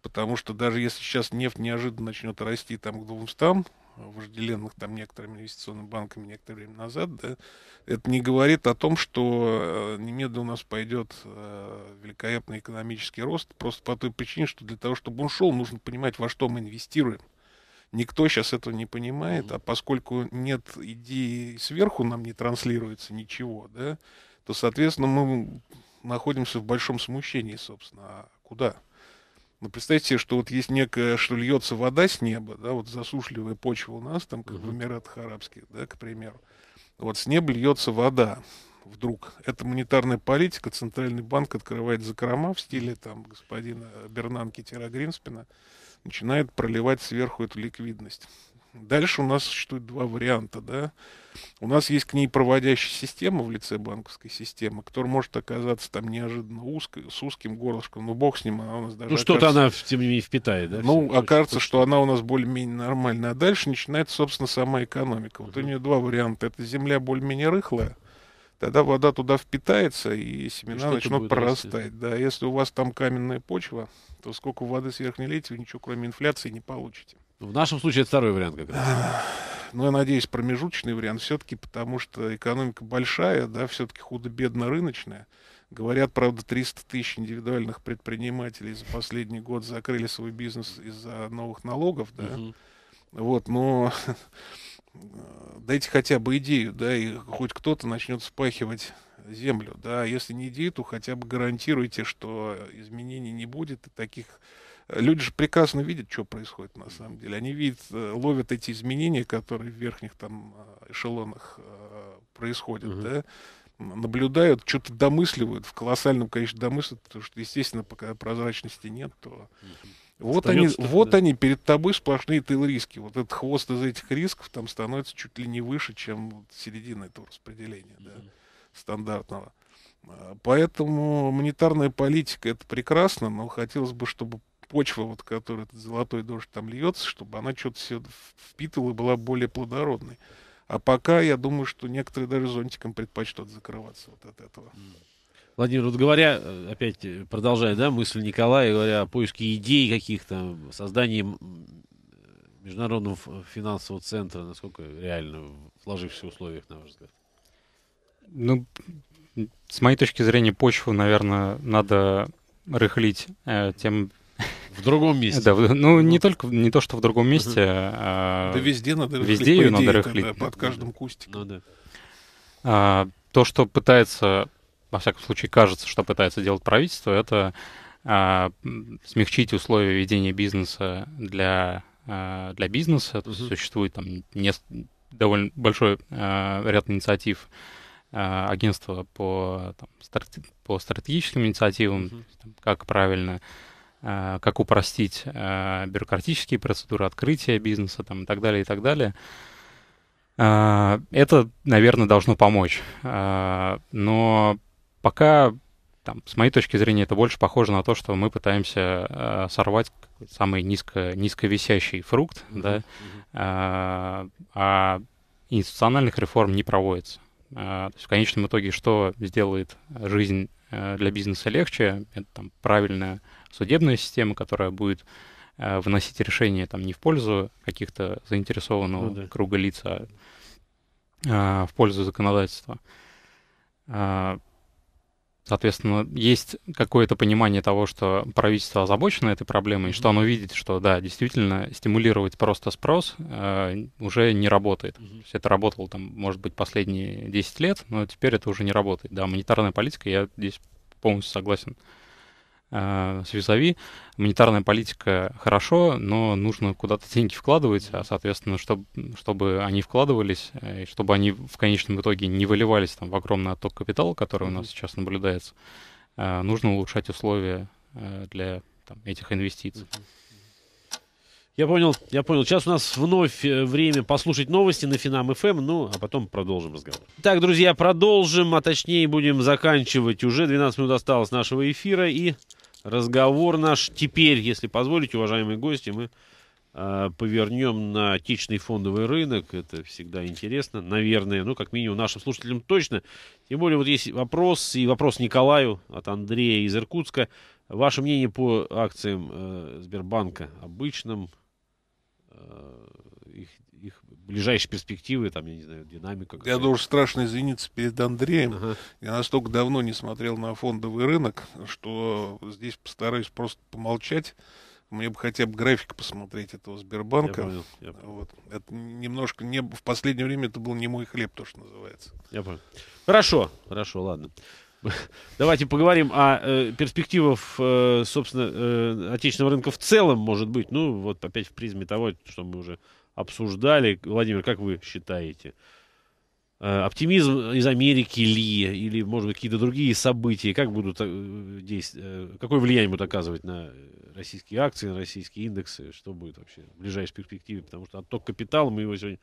Потому что даже если сейчас нефть неожиданно начнет расти там к 200, вожделенных там некоторыми инвестиционными банками некоторое время назад, да, это не говорит о том, что э, немедленно у нас пойдет э, великолепный экономический рост, просто по той причине, что для того, чтобы он шел, нужно понимать, во что мы инвестируем. Никто сейчас этого не понимает, а поскольку нет идеи сверху, нам не транслируется ничего, да, то, соответственно, мы находимся в большом смущении, собственно. А куда? Ну, представьте себе, что вот есть некая, что льется вода с неба, да, вот засушливая почва у нас, там, как uh-huh. в Эмиратах Арабских, да, к примеру. Вот с неба льется вода вдруг. Это монетарная политика, Центральный банк открывает закрома в стиле там господина Бернанки-Гринспена, начинает проливать сверху эту ликвидность. Дальше у нас существует два варианта, да. У нас есть к ней проводящая система в лице банковской системы, которая может оказаться там неожиданно узкой, с узким горлышком, но бог с ним, она у нас даже... Ну что-то она, тем не менее, впитает, да? Ну, все, окажется, что она у нас более-менее нормальная. А дальше начинается, собственно, сама экономика. Вот uh-huh. у нее два варианта. Это земля более-менее рыхлая, тогда вода туда впитается, и семена и начнут прорастать. Расти. Да, если у вас там каменная почва, то сколько воды сверх не лейте, вы ничего кроме инфляции не получите. В нашем случае это второй вариант как раз. Но ну, я надеюсь, промежуточный вариант все-таки, потому что экономика большая, да, все-таки худо-бедно рыночная. Говорят, правда, 300 тысяч индивидуальных предпринимателей за последний год закрыли свой бизнес из-за новых налогов, да. Угу. Вот, но э, дайте хотя бы идею, да, и хоть кто-то начнет спахивать землю, да. А если не идею, то хотя бы гарантируйте, что э, изменений не будет, и таких люди же прекрасно видят, что происходит на самом деле. Они видят, э, ловят эти изменения, которые в верхних там э, эшелонах э, происходят, угу. да, наблюдают, что-то домысливают, в колоссальном количестве домысливают, потому что, естественно, пока прозрачности нет, то... Вот Остается они, вот они перед тобой сплошные тыл риски. Вот этот хвост из этих рисков там становится чуть ли не выше, чем вот середина этого распределения да, стандартного. Поэтому монетарная политика это прекрасно, но хотелось бы, чтобы почва, вот, которая этот золотой дождь там льется, чтобы она что-то все впитывала и была более плодородной. А пока я думаю, что некоторые даже зонтиком предпочтут закрываться вот от этого. Владимир, вот говоря, э, опять э, продолжая, да, мысль Николая, говоря о поиске идей каких-то, создании международного финансового центра, насколько реально в сложившихся условиях, на ваш взгляд? Ну, с моей точки зрения, почву, наверное, надо рыхлить э, тем в другом месте. Да, ну, ну не только не то, что в другом месте. А да везде надо рыхлить. Везде ее надо рыхлить. Под каждым кустиком. Ну а, то, что пытается, во всяком случае, кажется, что пытается делать правительство, это а, смягчить условия ведения бизнеса для для бизнеса. Существует там довольно большой ряд инициатив агентства по, по стратегическим инициативам, как правильно Э, как упростить э, бюрократические процедуры открытия бизнеса там, и так далее, и так далее. Э, это, наверное, должно помочь. Но пока, там, с моей точки зрения, это больше похоже на то, что мы пытаемся сорвать самый низко, низковисящий фрукт, да, а институциональных реформ не проводится. То есть в конечном итоге, что сделает жизнь для бизнеса легче, это там, правильная судебная система, которая будет э, выносить решение там не в пользу каких-то заинтересованного ну, да. круга лиц, а э, в пользу законодательства. А, соответственно, есть какое-то понимание того, что правительство озабочено этой проблемой, и что оно видит, что да, действительно стимулировать просто спрос э, уже не работает. То есть это работало там, может быть, последние 10 лет, но теперь это уже не работает. Да, монетарная политика, я здесь полностью согласен. Э, а, с визави. Монетарная политика хорошо, но нужно куда-то деньги вкладывать, а, соответственно, чтобы, чтобы они вкладывались, э, и чтобы они в конечном итоге не выливались там, в огромный отток капитала, который у нас сейчас наблюдается, а, нужно улучшать условия э, для там, этих инвестиций. Я понял, я понял. Сейчас у нас вновь э, время послушать новости на Финам ФМ, эм, ну, а потом продолжим разговор. Так, друзья, продолжим, а точнее будем заканчивать. Уже 12 минут осталось нашего эфира, и Разговор наш теперь, если позволите, уважаемые гости, мы э, повернем на отечный фондовый рынок. Это всегда интересно, наверное, ну, как минимум нашим слушателям точно. Тем более вот есть вопрос, и вопрос Николаю от Андрея из Иркутска. Ваше мнение по акциям э, Сбербанка обычным, Э, их, их ближайшие перспективы, там, я не знаю, динамика. Я должен страшно извиниться перед Андреем. Ага. Я настолько давно не смотрел на фондовый рынок, что здесь постараюсь просто помолчать. Мне бы хотя бы график посмотреть этого Сбербанка. Я понял, я понял. Вот. Это немножко не в последнее время это был не мой хлеб, то, что называется. Я понял. Хорошо, хорошо, ладно. Давайте поговорим о э, перспективах, э, собственно, э, отечественного рынка в целом, может быть. Ну, вот опять в призме того, что мы уже обсуждали. Владимир, как вы считаете? Э, оптимизм из Америки ли, или, может быть, какие-то другие события, как будут э, действовать, э, какое влияние будут оказывать на э, российские акции, на российские индексы, что будет вообще в ближайшей перспективе, потому что отток капитала, мы его сегодня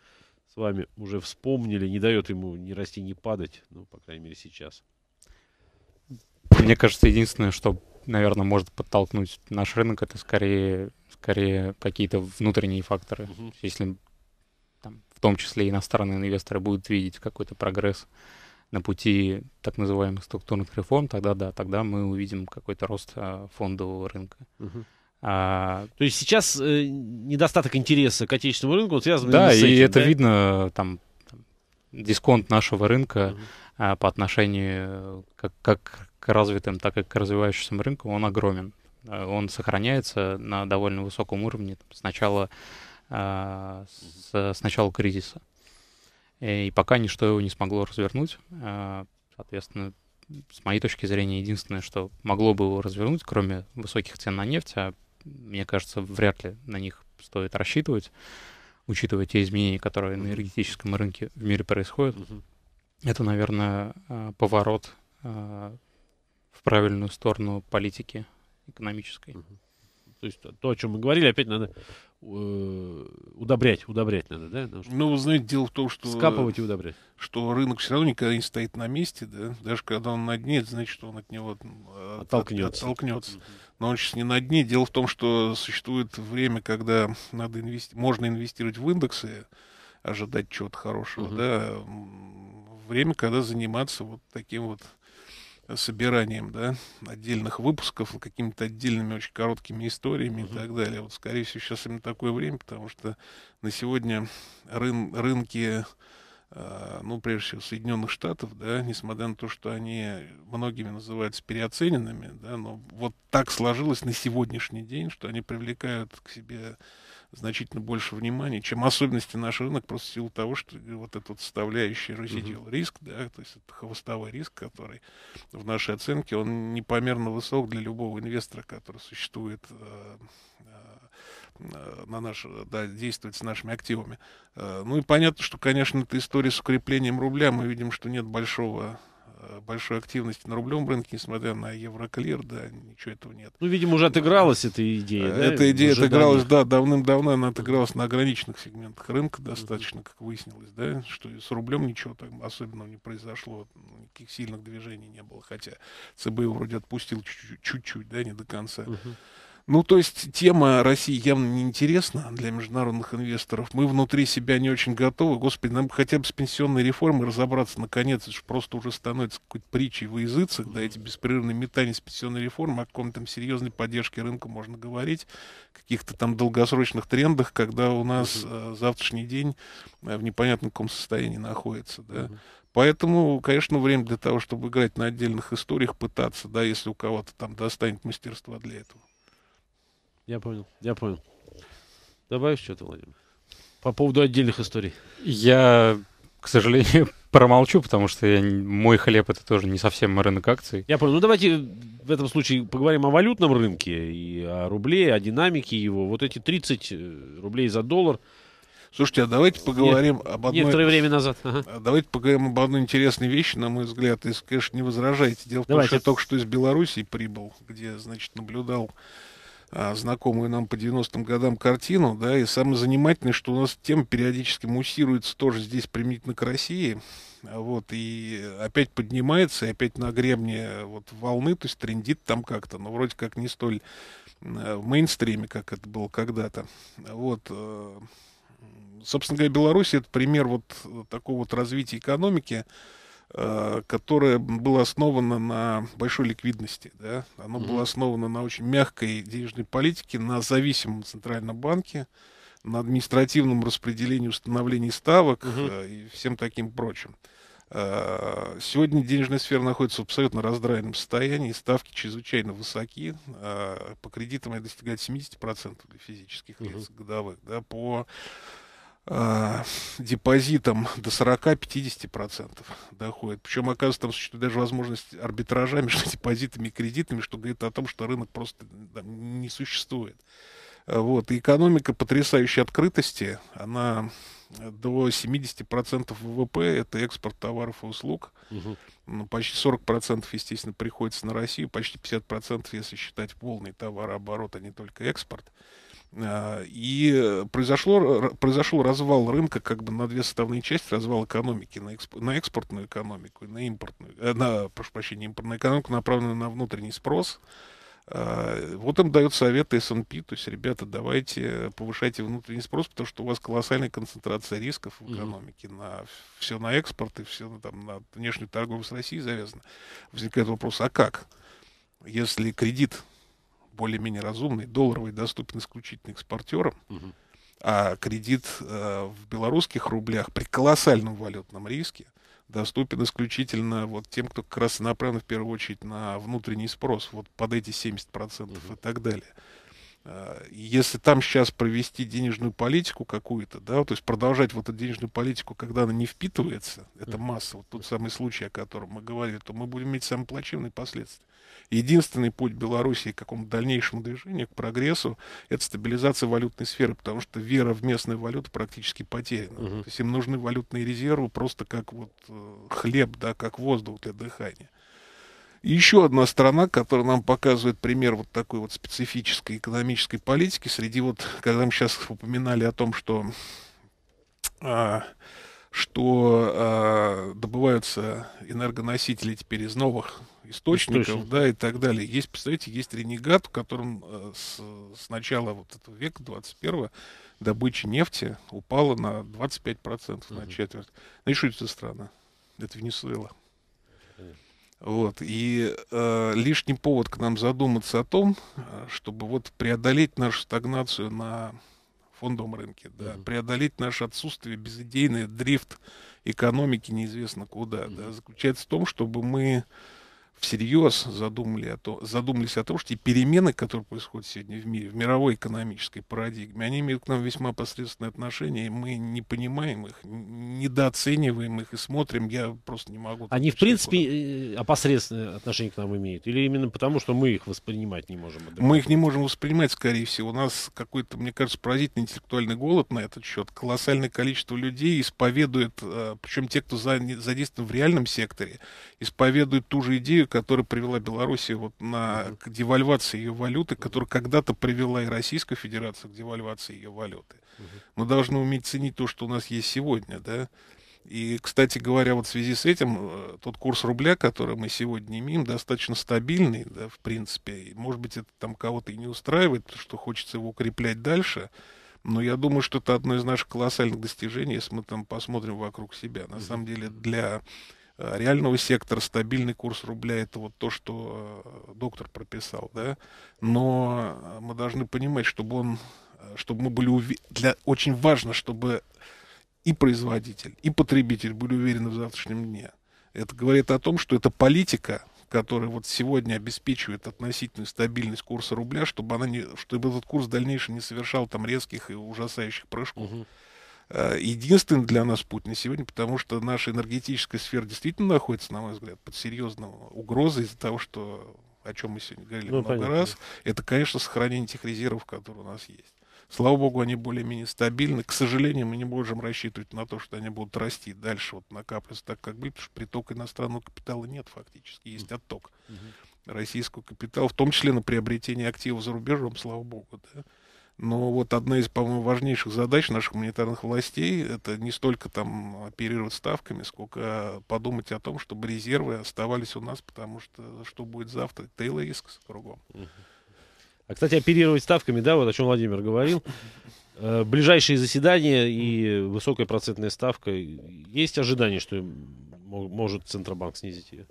с вами уже вспомнили, не дает ему ни расти, ни падать, ну, по крайней мере, сейчас мне кажется, единственное, что, наверное, может подтолкнуть наш рынок, это скорее, скорее какие-то внутренние факторы. Угу. Если там, в том числе иностранные инвесторы будут видеть какой-то прогресс на пути так называемых структурных реформ, тогда да, тогда мы увидим какой-то рост а, фондового рынка. Угу. А... То есть сейчас э, недостаток интереса к отечественному рынку вот связан да, с этим, и это да? видно там дисконт нашего рынка угу. а, по отношению э, как, как развитым, так и к развивающимся рынку, он огромен. Э, он сохраняется на довольно высоком уровне там, с, начала, э, с, с начала кризиса. Э, и пока ничто его не смогло развернуть. Э, соответственно, с моей точки зрения, единственное, что могло бы его развернуть, кроме высоких цен на нефть, а мне кажется, вряд ли на них стоит рассчитывать, учитывая те изменения, которые на энергетическом рынке в мире происходят, это, наверное, поворот в правильную сторону политики экономической. То есть то, о чем мы говорили, опять надо э, удобрять, удобрять надо, да? ну, вы знаете, дело в том, что... Скапывать и удобрять. Что рынок все равно никогда не стоит на месте, да? Даже когда он на дне, это значит, что он от него от, оттолкнется. оттолкнется. Но он сейчас не на дне. Дело в том, что существует время, когда надо инвести... можно инвестировать в индексы, ожидать чего-то хорошего, угу. да? Время, когда заниматься вот таким вот собиранием да, отдельных выпусков, какими-то отдельными очень короткими историями uh-huh. и так далее. Вот, скорее всего, сейчас именно такое время, потому что на сегодня рын, рынки, э, ну, прежде всего, Соединенных Штатов, да, несмотря на то, что они многими называются переоцененными, да, но вот так сложилось на сегодняшний день, что они привлекают к себе значительно больше внимания, чем особенности наш рынок, просто в силу того, что вот этот составляющий составляющая ресидил угу. риск, да, то есть это хвостовой риск, который в нашей оценке, он непомерно высок для любого инвестора, который существует э, э, на наш, да, действует с нашими активами. Э, ну и понятно, что, конечно, это история с укреплением рубля, мы видим, что нет большого большой активности на рублевом рынке, несмотря на евроклир, да, ничего этого нет. Ну, видимо, уже отыгралась эта идея, да? Эта идея уже отыгралась, давних... да, давным-давно она отыгралась на ограниченных сегментах рынка достаточно, как выяснилось, да, что с рублем ничего там особенного не произошло, никаких сильных движений не было, хотя ЦБ его вроде отпустил чуть-чуть, да, не до конца. Uh-huh. Ну, то есть тема России явно неинтересна для международных инвесторов. Мы внутри себя не очень готовы. Господи, нам хотя бы с пенсионной реформой разобраться наконец. Это же просто уже становится какой-то притчей во языцах, да, эти беспрерывные метания с пенсионной реформой о каком там серьезной поддержке рынка можно говорить, каких-то там долгосрочных трендах, когда у нас э, завтрашний день э, в непонятном каком состоянии находится, да. Uh-huh. Поэтому, конечно, время для того, чтобы играть на отдельных историях, пытаться, да, если у кого-то там достанет мастерства для этого. Я понял, я понял. Добавишь что-то, Владимир? По поводу отдельных историй. Я, к сожалению, промолчу, потому что я, мой хлеб это тоже не совсем рынок акций. Я понял. Ну давайте в этом случае поговорим о валютном рынке и о рубле, о динамике его. Вот эти 30 э, рублей за доллар. Слушайте, а давайте поговорим Нет, об одной... Некоторое время назад. Ага. А давайте поговорим об одной интересной вещи, на мой взгляд, И конечно, не возражаете. Дело в том, давайте. что я только что из Белоруссии прибыл, где, значит, наблюдал а, знакомую нам по 90-м годам картину, да, и самое занимательное, что у нас тема периодически муссируется тоже здесь применительно к России, а вот, и опять поднимается, и опять на гребне э, вот волны, то есть трендит там как-то, но вроде как не столь э, в мейнстриме, как это было когда-то, вот, э, собственно говоря, Беларусь это пример вот такого вот развития экономики, Э, которое было основано на большой ликвидности. Да? Оно mm-hmm. было основано на очень мягкой денежной политике, на зависимом центральном банке, на административном распределении установлении ставок mm-hmm. и всем таким прочим. Э, сегодня денежная сфера находится в абсолютно раздраенном состоянии, ставки чрезвычайно высоки. По кредитам они достигают 70% для физических лиц mm годовых. Да? По Э, депозитом депозитам до 40-50% доходит. Причем, оказывается, там существует даже возможность арбитража между депозитами и кредитами, что говорит о том, что рынок просто там, не существует. Вот. И экономика потрясающей открытости, она до 70% ВВП, это экспорт товаров и услуг. Угу. Ну, почти 40% естественно приходится на Россию, почти 50% если считать полный товарооборот, а не только экспорт. А, и произошло, произошел развал рынка как бы на две составные части, развал экономики, на, эксп, на экспортную экономику и на импортную, э, на, прошу прощения, импортную экономику, направленную на внутренний спрос. А, вот им дают советы S&P, то есть, ребята, давайте повышайте внутренний спрос, потому что у вас колоссальная концентрация рисков в экономике. Mm-hmm. На, все на экспорт и все там, на внешнюю торговлю с Россией завязано. Возникает вопрос, а как? Если кредит более-менее разумный, долларовый доступен исключительно экспортерам, угу. а кредит э, в белорусских рублях при колоссальном валютном риске доступен исключительно вот тем, кто как раз направлен в первую очередь на внутренний спрос, вот под эти 70% угу. и так далее. Если там сейчас провести денежную политику какую-то, да, то есть продолжать вот эту денежную политику, когда она не впитывается, это масса, вот тот самый случай, о котором мы говорили, то мы будем иметь самые плачевные последствия. Единственный путь Белоруссии к какому-то дальнейшему движению, к прогрессу, это стабилизация валютной сферы, потому что вера в местную валюту практически потеряна. Угу. То есть им нужны валютные резервы просто как вот э, хлеб, да, как воздух для дыхания еще одна страна, которая нам показывает пример вот такой вот специфической экономической политики, среди вот, когда мы сейчас упоминали о том, что, а, что а, добываются энергоносители теперь из новых источников, Источник. да, и так далее. Есть, представляете, есть ренегат, в котором э, с, с начала вот этого века, 21-го, добыча нефти упала на 25% угу. на четверть. Знаешь, что это страна? Это Венесуэла. Вот, и э, лишний повод к нам задуматься о том, э, чтобы вот преодолеть нашу стагнацию на фондовом рынке, да, mm-hmm. преодолеть наше отсутствие безыдейный дрифт экономики неизвестно куда, mm-hmm. да, заключается в том, чтобы мы всерьез задумали о том, задумались о том, что те перемены, которые происходят сегодня в мире, в мировой экономической парадигме, они имеют к нам весьма посредственное отношение, и мы не понимаем их, недооцениваем их и смотрим, я просто не могу... Они, в принципе, куда. Э, э, опосредственное отношение к нам имеют? Или именно потому, что мы их воспринимать не можем? Адекватно? Мы их не можем воспринимать, скорее всего. У нас какой-то, мне кажется, поразительный интеллектуальный голод на этот счет. Колоссальное количество людей исповедует, э, причем те, кто задействован в реальном секторе, исповедует ту же идею, которая привела Белоруссию вот на, mm к девальвации ее валюты, которая когда-то привела и Российскую Федерацию к девальвации ее валюты. Мы должны уметь ценить то, что у нас есть сегодня, да. И, кстати говоря, вот в связи с этим, э, тот курс рубля, который мы сегодня имеем, достаточно стабильный, да, в принципе. И, может быть, это там кого-то и не устраивает, что хочется его укреплять дальше. Но я думаю, что это одно из наших колоссальных достижений, если мы там посмотрим вокруг себя. На самом деле, для Э, реального сектора, стабильный курс рубля, это вот то, что э, доктор прописал, да, но э, мы должны понимать, чтобы он, чтобы мы были уверены, для... очень важно, чтобы и производитель, и потребитель были уверены в завтрашнем дне. Это говорит о том, что это политика, которая вот сегодня обеспечивает относительную стабильность курса рубля, чтобы, она не, чтобы этот курс в дальнейшем не совершал там резких и ужасающих прыжков. Угу. Э, единственный для нас путь на сегодня, потому что наша энергетическая сфера действительно находится, на мой взгляд, под серьезной угрозой из-за того, что о чем мы сегодня говорили ну, много понятно. раз, это, конечно, сохранение тех резервов, которые у нас есть. Слава богу, они более-менее стабильны. К сожалению, мы не можем рассчитывать на то, что они будут расти дальше, вот накапливаться так, как были, потому что притока иностранного капитала нет фактически, есть отток uh российского капитала, в том числе на приобретение активов за рубежом, слава богу. Да? Но вот одна из, по-моему, важнейших задач наших гуманитарных властей это не столько там оперировать ставками, сколько а, подумать о том, чтобы резервы оставались у нас, потому что что будет завтра, тейл с кругом. А, кстати, оперировать ставками, да, вот о чем Владимир говорил. Э, ближайшие заседания и высокая процентная ставка. Есть ожидание, что может Центробанк снизить ее?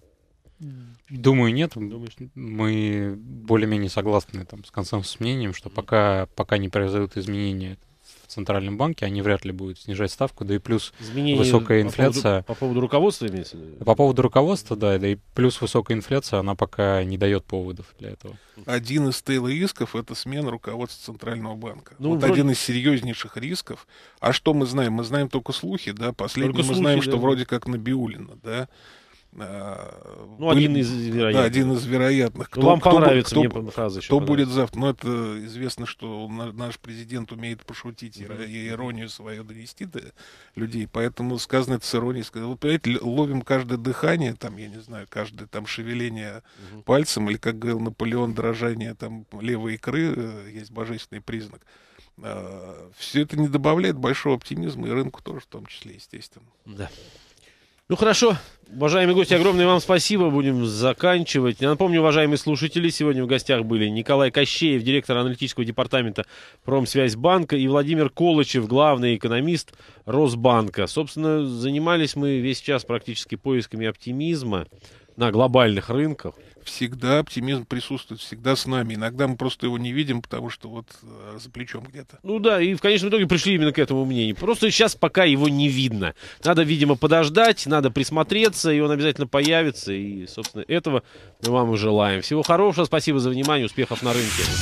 Думаю, нет. Думаешь? Мы более-менее согласны там, с консенсусным мнением, что пока, пока не произойдут изменения в Центральном банке, они вряд ли будут снижать ставку, да и плюс Изменения высокая инфляция. По поводу, по поводу руководства имеется По поводу руководства, да, да и плюс высокая инфляция, она пока не дает поводов для этого. Один из тейла рисков — это смена руководства Центрального банка. Ну, вот вроде... один из серьезнейших рисков. А что мы знаем? Мы знаем только слухи, да, последний только мы слухи, знаем, да. что вроде как Набиулина, да, Э, ну, были, один из вероятных. Да, один из вероятных. Кто, ну, Вам кто, понравится кто, мне фраза еще. Кто будет завтра? Ну, это известно, что наш президент умеет пошутить и иронию свою донести до людей. Поэтому сказано это с иронией. Сказано, понимаете, ловим каждое дыхание, там, я не знаю, каждое там шевеление mm пальцем, или, как говорил Наполеон, дрожание там левой икры, э, есть божественный признак а, все это не добавляет большого оптимизма и рынку тоже в том числе, естественно. Да. Ну хорошо, уважаемые гости, огромное вам спасибо. Будем заканчивать. Я напомню, уважаемые слушатели, сегодня в гостях были Николай Кощеев, директор аналитического департамента Промсвязьбанка и Владимир Колычев, главный экономист Росбанка. Собственно, занимались мы весь час практически поисками оптимизма на глобальных рынках. Всегда оптимизм присутствует, всегда с нами. Иногда мы просто его не видим, потому что вот э, за плечом где-то. Ну да, и в конечном итоге пришли именно к этому мнению. Просто сейчас пока его не видно. Надо, видимо, подождать, надо присмотреться, и он обязательно появится. И, собственно, этого мы вам и желаем. Всего хорошего, спасибо за внимание, успехов на рынке.